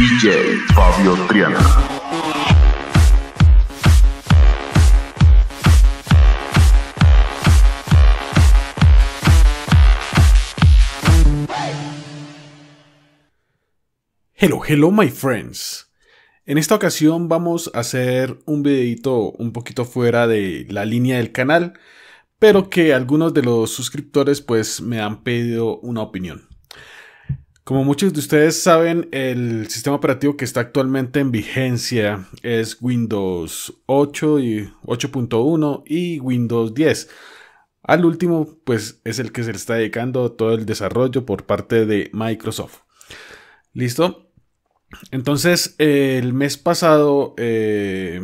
DJ Fabio Triana. Hello, hello my friends. En esta ocasión vamos a hacer un videito un poquito fuera de la línea del canal, pero que algunos de los suscriptores pues me han pedido una opinión. Como muchos de ustedes saben, el sistema operativo que está actualmente en vigencia es Windows 8 y 8.1 y Windows 10. Al último, pues es el que se le está dedicando todo el desarrollo por parte de Microsoft. ¿Listo? Entonces, el mes pasado eh,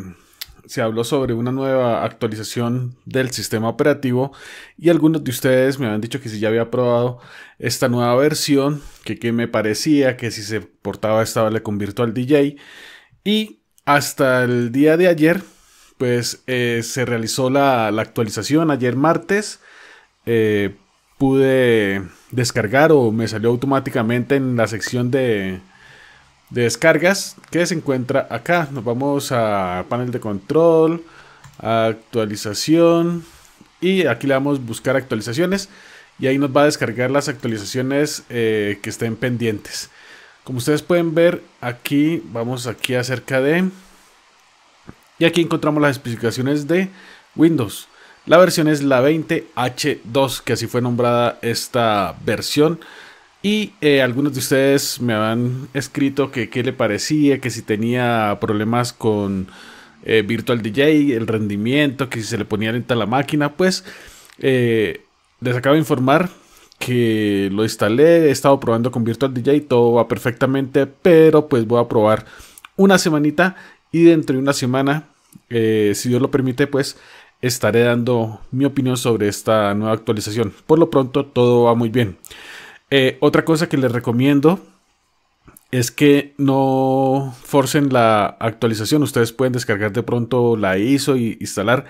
se habló sobre una nueva actualización del sistema operativo y algunos de ustedes me habían dicho que si ya había probado esta nueva versión, que qué me parecía, que si se portaba estable con Virtual DJ y hasta el día de ayer pues eh, se realizó la, actualización ayer martes. Eh, pude descargar o me salió automáticamente en la sección de, descargas que se encuentra acá. Nos vamos a panel de control, actualización y aquí le damos buscar actualizaciones y ahí nos va a descargar las actualizaciones eh, que estén pendientes. Como ustedes pueden ver aquí, vamos aquí acerca de... Y aquí encontramos las especificaciones de Windows. La versión es la 20H2, que así fue nombrada esta versión. Y eh, algunos de ustedes me han escrito que qué le parecía, que si tenía problemas con eh, Virtual DJ, el rendimiento, que si se le ponía lenta la máquina, pues eh, les acabo de informar que lo instalé, he estado probando con Virtual DJ, todo va perfectamente, pero pues voy a probar una semanita y dentro de una semana, si Dios lo permite, pues estaré dando mi opinión sobre esta nueva actualización. Por lo pronto, todo va muy bien. Eh, otra cosa que les recomiendo es que no forcen la actualización. Ustedes pueden descargar de pronto la ISO y instalar.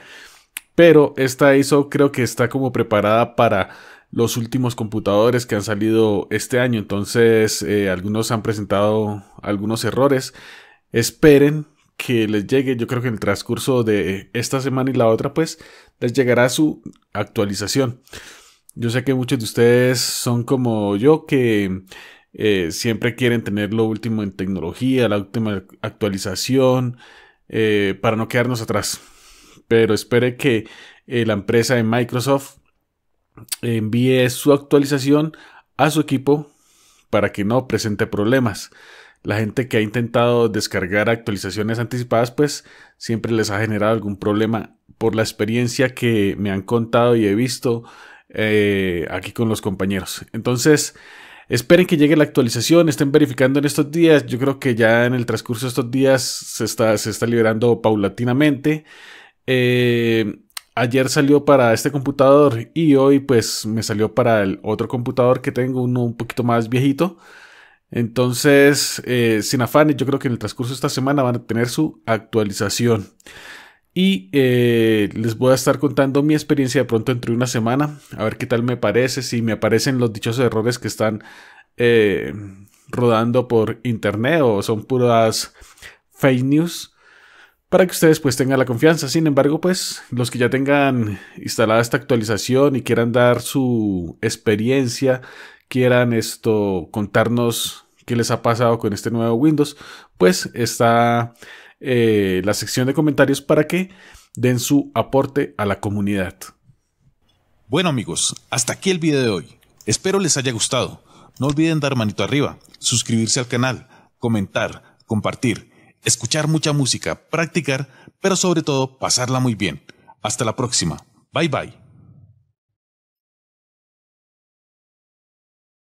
Pero esta ISO creo que está como preparada para los últimos computadores que han salido este año. Entonces, eh, algunos han presentado algunos errores. Esperen que les llegue, yo creo que en el transcurso de esta semana y la otra, pues, les llegará su actualización. Yo sé que muchos de ustedes son como yo que eh, siempre quieren tener lo último en tecnología, la última actualización, eh, para no quedarnos atrás. Pero espere que eh, la empresa de Microsoft envíe su actualización a su equipo para que no presente problemas. La gente que ha intentado descargar actualizaciones anticipadas, pues siempre les ha generado algún problema por la experiencia que me han contado y he visto eh, aquí con los compañeros. Entonces, esperen que llegue la actualización, estén verificando en estos días. Yo creo que ya en el transcurso de estos días se está, se está liberando paulatinamente. Eh, ayer salió para este computador y hoy pues me salió para el otro computador que tengo, uno un poquito más viejito. Entonces, eh, sin afán yo creo que en el transcurso de esta semana van a tener su actualización. Y eh, les voy a estar contando mi experiencia de pronto entre una semana, a ver qué tal me parece, si me aparecen los dichosos errores que están eh, rodando por internet o son puras fake news, para que ustedes pues tengan la confianza. Sin embargo, pues los que ya tengan instalada esta actualización y quieran dar su experiencia, quieran esto contarnos qué les ha pasado con este nuevo Windows, pues está eh, la sección de comentarios para que den su aporte a la comunidad. Bueno amigos, hasta aquí el video de hoy. Espero les haya gustado. No olviden dar manito arriba, suscribirse al canal, comentar, compartir, escuchar mucha música, practicar, pero sobre todo pasarla muy bien. Hasta la próxima. Bye bye.